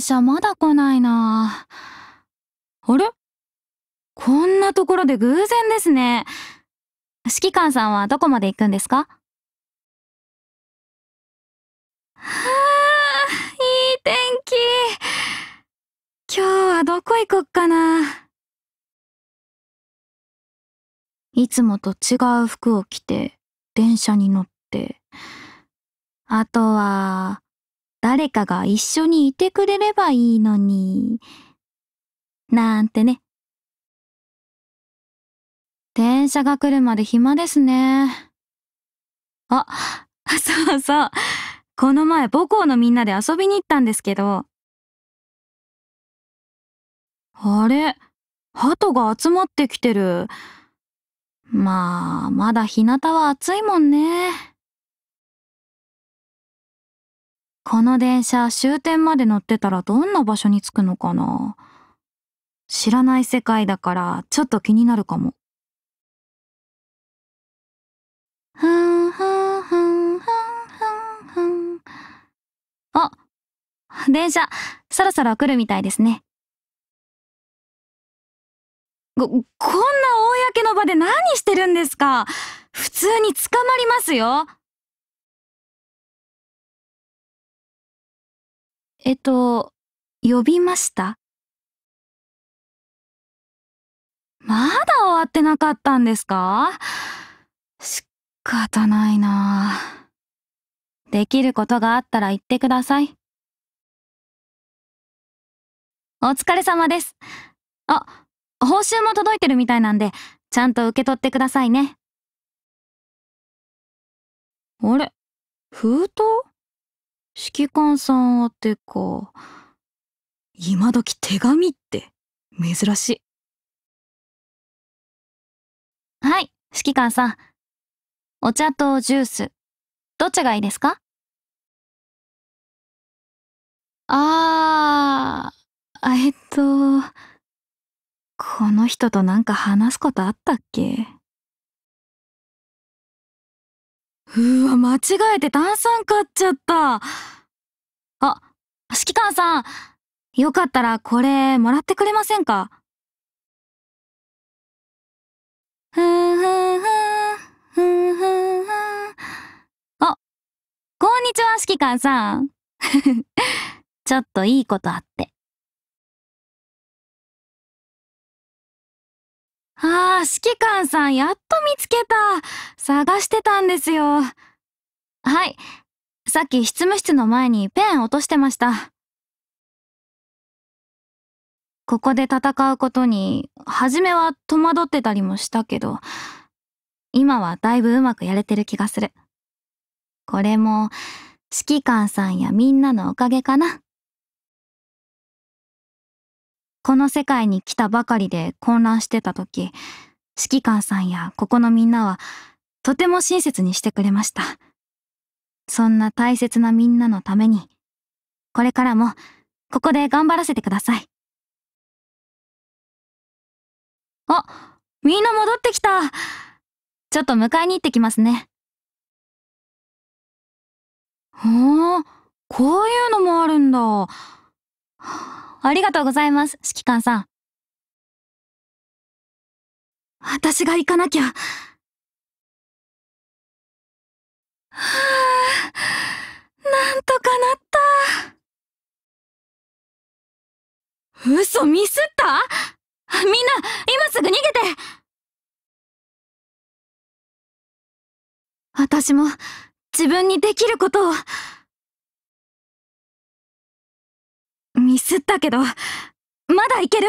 車まだ来ないなあれこんなところで偶然ですね。指揮官さんはどこまで行くんですかはあ、いい天気。今日はどこ行こっかな。いつもと違う服を着て、電車に乗って。あとは、誰かが一緒にいてくれればいいのに。なんてね。電車が来るまで暇ですね。あ、そうそう。この前母校のみんなで遊びに行ったんですけど。あれ鳩が集まってきてる。まあ、まだ日向は暑いもんね。この電車終点まで乗ってたらどんな場所に着くのかな知らない世界だからちょっと気になるかも。ふんふんふんふんふんふん。あ、電車、そろそろ来るみたいですね。こ、こんな公の場で何してるんですか普通に捕まりますよ。えっと、呼びましたまだ終わってなかったんですか仕方ないなできることがあったら言ってください。お疲れ様です。あ、報酬も届いてるみたいなんで、ちゃんと受け取ってくださいね。あれ封筒指揮官さん宛てか。今時手紙って、珍しい。はい、指揮官さん。お茶とジュース、どっちがいいですかあー、えっと、この人となんか話すことあったっけうわ、間違えて炭酸買っちゃった。あ、指揮官さん、よかったらこれもらってくれませんかふーふーふー、ふーふーふー。あ、こんにちは、指揮官さん。ちょっといいことあって。ああ、指揮官さんやっと見つけた。探してたんですよ。はい。さっき執務室の前にペン落としてました。ここで戦うことに、初めは戸惑ってたりもしたけど、今はだいぶうまくやれてる気がする。これも、指揮官さんやみんなのおかげかな。この世界に来たばかりで混乱してた時、指揮官さんやここのみんなは、とても親切にしてくれました。そんな大切なみんなのために、これからも、ここで頑張らせてください。あ、みんな戻ってきた。ちょっと迎えに行ってきますね。ほー、こういうのもあるんだ。ありがとうございます、指揮官さん。私が行かなきゃ。はあ、なんとかなった。嘘ミスったみんな、今すぐ逃げて私も、自分にできることを。すったけど、まだいける